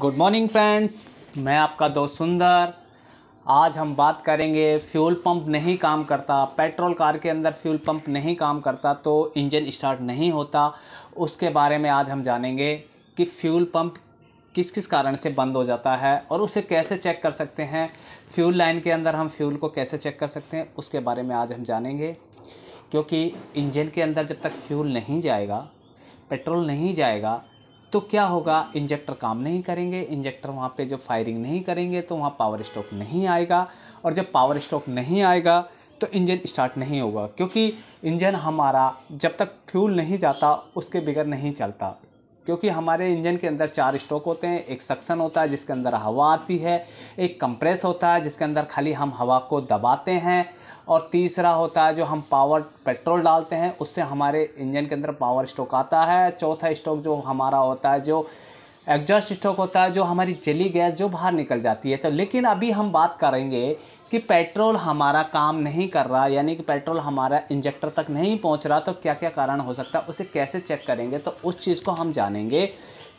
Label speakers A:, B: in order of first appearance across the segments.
A: good morning friends मैं आपका दोस्त सुंदर आज हम बात करेंगे फ्यूल पंप नहीं काम करता पेट्रोल कार के अंदर फ्यूल पंप नहीं काम करता तो इंजन स्टार्ट नहीं होता उसके बारे में आज हम जानेंगे कि फ्यूल पंप किस किस कारण से बंद हो जाता है और उसे कैसे चेक कर सकते हैं फ्यूल लाइन के अंदर हम फ्यूल को कैसे चेक कर सकते हैं उसके बारे में आज हम जानेंगे क्योंकि इंजन के अंदर जब तक फ्यूल नहीं जाएगा पेट्रोल नहीं जाएगा तो क्या होगा इंजेक्टर काम नहीं करेंगे इंजेक्टर वहाँ पे जब फायरिंग नहीं करेंगे तो वहाँ पावर स्ट्रोक नहीं आएगा और जब पावर स्ट्रोक नहीं आएगा तो इंजन स्टार्ट नहीं होगा क्योंकि इंजन हमारा जब तक फ्यूल नहीं जाता उसके बगैर नहीं चलता क्योंकि हमारे इंजन के अंदर चार स्ट्रोक होते हैं एक सक्सन होता है जिसके अंदर हवा आती है एक कंप्रेस होता है जिसके अंदर खाली हम हवा को दबाते हैं और तीसरा होता है जो हम पावर पेट्रोल डालते हैं उससे हमारे इंजन के अंदर पावर स्टोक आता है चौथा स्टोक जो हमारा होता है जो एग्जॉस्ट स्टोक होता है जो हमारी जली गैस जो बाहर निकल जाती है तो लेकिन अभी हम बात करेंगे कि पेट्रोल हमारा काम नहीं कर रहा यानी कि पेट्रोल हमारा इंजेक्टर तक नहीं पहुंच रहा तो क्या क्या कारण हो सकता है उसे कैसे चेक करेंगे तो उस चीज़ को हम जानेंगे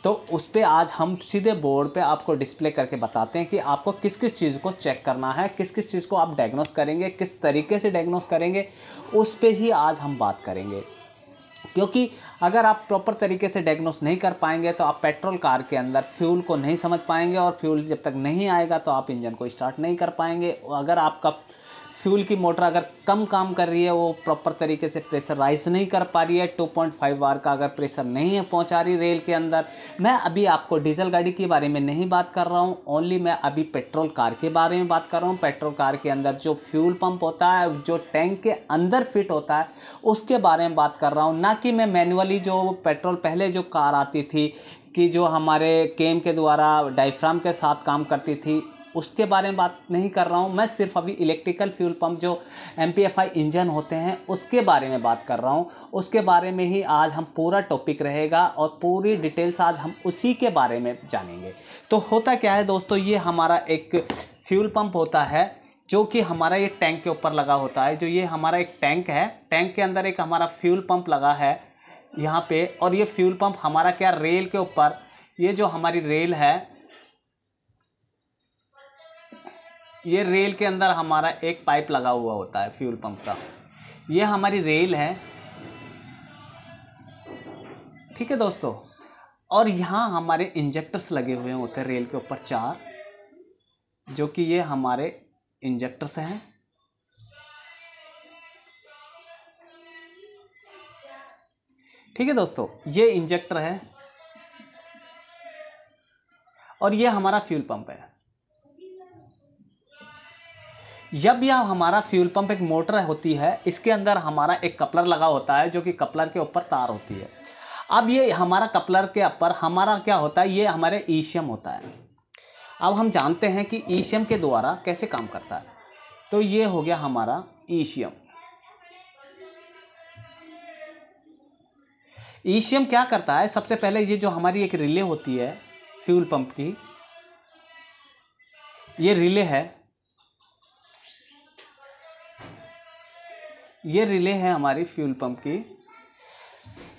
A: तो उस पर आज हम सीधे बोर्ड पे आपको डिस्प्ले करके बताते हैं कि आपको किस किस चीज़ को चेक करना है किस किस चीज़ को आप डायग्नोस करेंगे किस तरीके से डायग्नोस करेंगे उस पर ही आज हम बात करेंगे क्योंकि अगर आप प्रॉपर तरीके से डायग्नोस नहीं कर पाएंगे तो आप पेट्रोल कार के अंदर फ्यूल को नहीं समझ पाएंगे और फ्यूल जब तक नहीं आएगा तो आप इंजन को स्टार्ट नहीं कर पाएंगे अगर आपका फ्यूल की मोटर अगर कम काम कर रही है वो प्रॉपर तरीके से प्रेशर राइज नहीं कर पा रही है 2.5 बार का अगर प्रेशर नहीं है पहुंचा रही रेल के अंदर मैं अभी आपको डीजल गाड़ी के बारे में नहीं बात कर रहा हूँ ओनली मैं अभी पेट्रोल कार के बारे में बात कर रहा हूँ पेट्रोल कार के अंदर जो फ्यूल पंप होता है जो टैंक के अंदर फिट होता है उसके बारे में बात कर रहा हूँ ना कि मैं मैनुअली जो पेट्रोल पहले जो कार आती थी कि जो हमारे केम के द्वारा डाइफ्राम के साथ काम करती थी उसके बारे में बात नहीं कर रहा हूँ मैं सिर्फ अभी इलेक्ट्रिकल फ्यूल पंप जो एम इंजन होते हैं उसके बारे में बात कर रहा हूँ उसके बारे में ही आज हम पूरा टॉपिक रहेगा और पूरी डिटेल्स आज हम उसी के बारे में जानेंगे तो होता क्या है दोस्तों ये हमारा एक फ्यूल पम्प होता है जो कि हमारा ये टैंक के ऊपर लगा होता है जो ये हमारा एक टैंक है टैंक के अंदर एक हमारा फ्यूल पम्प लगा है यहाँ पे और ये फ्यूल पंप हमारा क्या रेल के ऊपर ये जो हमारी रेल है ये रेल के अंदर हमारा एक पाइप लगा हुआ होता है फ्यूल पंप का ये हमारी रेल है ठीक है दोस्तों और यहाँ हमारे इंजेक्टर्स लगे हुए होते हैं रेल के ऊपर चार जो कि ये हमारे इंजेक्टर्स हैं ठीक है दोस्तों ये इंजेक्टर है और ये हमारा फ्यूल पंप है जब यह हमारा फ्यूल पंप एक मोटर होती है इसके अंदर हमारा एक कपलर लगा होता है जो कि कपलर के ऊपर तार होती है अब ये हमारा कपलर के ऊपर हमारा क्या होता है ये हमारे ईशियम होता है अब हम जानते हैं कि ईशियम के द्वारा कैसे काम करता है तो ये हो गया हमारा ईशियम ईशियम क्या करता है सबसे पहले ये जो हमारी एक रिले होती है फ्यूल पंप की ये रिले है ये रिले है हमारी फ्यूल पंप की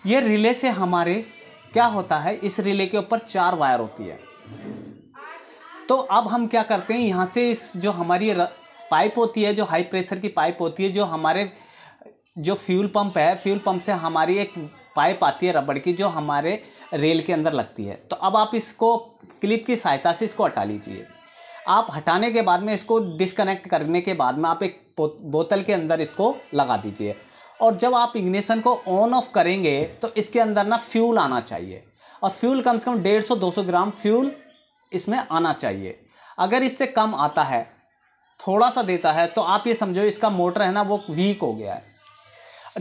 A: ये रिले से हमारे क्या होता है इस रिले के ऊपर चार वायर होती है तो अब हम क्या करते हैं यहाँ से इस जो हमारी पाइप होती है जो हाई प्रेशर की पाइप होती है जो हमारे जो फ्यूल पंप है फ्यूल पंप से हमारी एक पाइप आती है रबड़ की जो हमारे रेल के अंदर लगती है तो अब आप इसको क्लिप की सहायता से इसको हटा लीजिए आप हटाने के बाद में इसको डिसकनेक्ट करने के बाद में आप एक बोतल के अंदर इसको लगा दीजिए और जब आप इग्निशन को ऑन ऑफ करेंगे तो इसके अंदर ना फ्यूल आना चाहिए और फ्यूल कम से कम डेढ़ सौ दो सौ ग्राम फ्यूल इसमें आना चाहिए अगर इससे कम आता है थोड़ा सा देता है तो आप ये समझो इसका मोटर है ना वो वीक हो गया है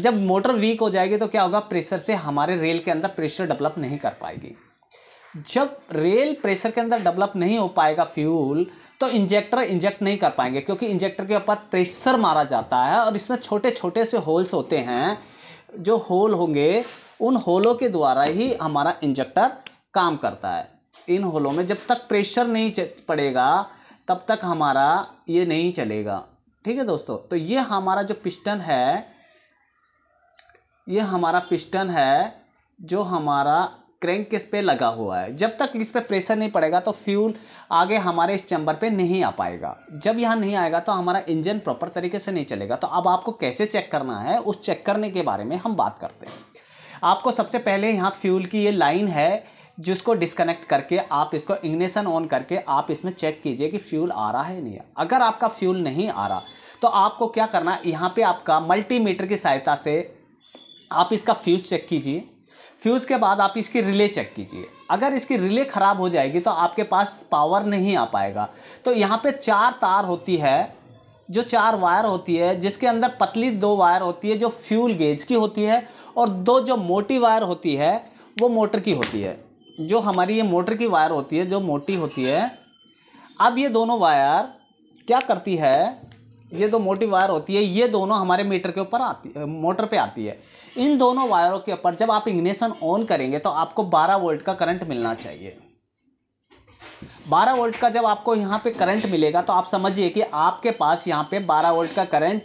A: जब मोटर वीक हो जाएगी तो क्या होगा प्रेशर से हमारे रेल के अंदर प्रेशर डेवलप नहीं कर पाएगी जब रेल प्रेशर के अंदर डेवलप नहीं हो पाएगा फ्यूल तो इंजेक्टर इंजेक्ट नहीं कर पाएंगे क्योंकि इंजेक्टर के ऊपर प्रेशर मारा जाता है और इसमें छोटे छोटे से होल्स होते हैं जो होल होंगे उन होलों के द्वारा ही हमारा इंजेक्टर काम करता है इन होलों में जब तक प्रेशर नहीं पड़ेगा तब तक हमारा ये नहीं चलेगा ठीक है दोस्तों तो ये हमारा जो पिस्टन है ये हमारा पिस्टन है जो हमारा क्रैंक किस पे लगा हुआ है जब तक इस पर प्रेशर नहीं पड़ेगा तो फ्यूल आगे हमारे इस चैम्बर पे नहीं आ पाएगा जब यहाँ नहीं आएगा तो हमारा इंजन प्रॉपर तरीके से नहीं चलेगा तो अब आपको कैसे चेक करना है उस चेक करने के बारे में हम बात करते हैं आपको सबसे पहले यहाँ फ्यूल की ये लाइन है जिसको डिस्कनेक्ट करके आप इसको इग्निशन ऑन करके आप इसमें चेक कीजिए कि फ्यूल आ रहा है नहीं अगर आपका फ्यूल नहीं आ रहा तो आपको क्या करना है यहाँ पर आपका मल्टीमीटर की सहायता से आप इसका फ्यूज़ चेक कीजिए फ्यूज़ के बाद आप इसकी रिले चेक कीजिए अगर इसकी रिले ख़राब हो जाएगी तो आपके पास पावर नहीं आ पाएगा तो यहाँ पे चार तार होती है जो चार वायर होती है जिसके अंदर पतली दो वायर होती है जो फ्यूल गेज की होती है और दो जो मोटी वायर होती है वो मोटर की होती है जो हमारी ये मोटर की वायर होती है जो मोटी होती है अब ये दोनों वायर क्या करती है ये दो मोटी वायर होती है ये दोनों हमारे मीटर के ऊपर आती मोटर पे आती है इन दोनों वायरों के ऊपर जब आप इग्निशन ऑन करेंगे तो आपको 12 वोल्ट का करंट मिलना चाहिए 12 वोल्ट का जब आपको यहाँ पे करंट मिलेगा तो आप समझिए कि आपके पास यहाँ पे 12 वोल्ट का करंट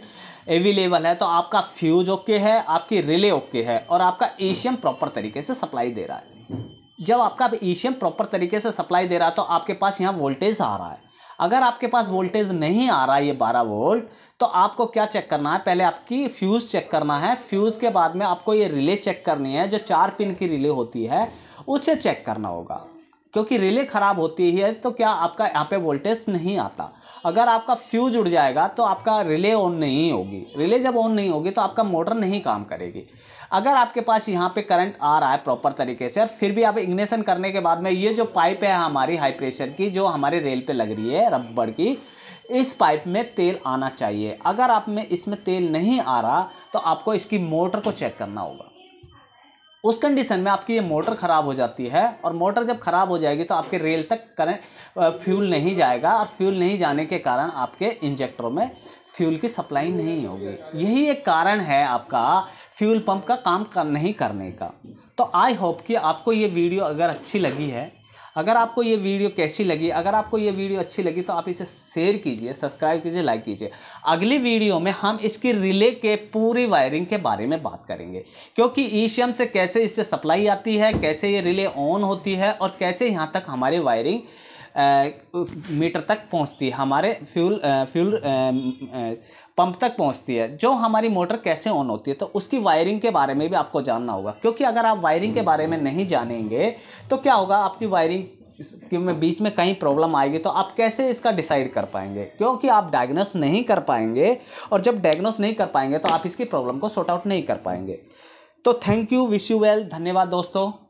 A: अवेलेबल है तो आपका फ्यूज ओके है आपकी रिले ओके है और आपका एशियम प्रॉपर तरीके से सप्लाई दे रहा है जब आपका एशियम प्रॉपर तरीके से सप्लाई दे रहा है तो आपके पास यहाँ वोल्टेज आ रहा है अगर आपके पास वोल्टेज नहीं आ रहा ये बारह वोल्ट तो आपको क्या चेक करना है पहले आपकी फ्यूज़ चेक करना है फ्यूज़ के बाद में आपको ये रिले चेक करनी है जो चार पिन की रिले होती है उसे चेक करना होगा क्योंकि रिले ख़राब होती है तो क्या आपका यहाँ पे वोल्टेज नहीं आता अगर आपका फ्यूज उड़ जाएगा तो आपका रिले ऑन नहीं होगी रिले जब ऑन नहीं होगी तो आपका मोटर नहीं काम करेगी अगर आपके पास यहाँ पे करंट आ रहा है प्रॉपर तरीके से और फिर भी आप इग्नेशन करने के बाद में ये जो पाइप है हमारी हाई प्रेशर की जो हमारे रेल पे लग रही है रबड़ की इस पाइप में तेल आना चाहिए अगर आप में इसमें तेल नहीं आ रहा तो आपको इसकी मोटर को चेक करना होगा उस कंडीशन में आपकी ये मोटर ख़राब हो जाती है और मोटर जब ख़राब हो जाएगी तो आपके रेल तक करंट फ्यूल नहीं जाएगा और फ्यूल नहीं जाने के कारण आपके इंजेक्टरों में फ्यूल की सप्लाई नहीं होगी यही एक कारण है आपका फ्यूल पंप का काम कर नहीं करने का तो आई होप कि आपको ये वीडियो अगर अच्छी लगी है अगर आपको ये वीडियो कैसी लगी अगर आपको ये वीडियो अच्छी लगी तो आप इसे शेयर कीजिए सब्सक्राइब कीजिए लाइक कीजिए अगली वीडियो में हम इसकी रिले के पूरी वायरिंग के बारे में बात करेंगे क्योंकि ईशियम e से कैसे इस पर सप्लाई आती है कैसे ये रिले ऑन होती है और कैसे यहाँ तक हमारी वायरिंग मीटर तक पहुंचती है हमारे फ्यूल फ्यूल पंप तक पहुंचती है जो हमारी मोटर कैसे ऑन होती है तो उसकी वायरिंग के बारे में भी आपको जानना होगा क्योंकि अगर आप वायरिंग के बारे में नहीं जानेंगे तो क्या होगा आपकी वायरिंग कि में बीच में कहीं प्रॉब्लम आएगी तो आप कैसे इसका डिसाइड कर पाएंगे क्योंकि आप डायग्नोस नहीं कर पाएंगे और जब डायग्नोस नहीं कर पाएंगे तो आप इसकी प्रॉब्लम को सॉर्ट आउट नहीं कर पाएंगे तो thank you wish you well धन्यवाद दोस्तों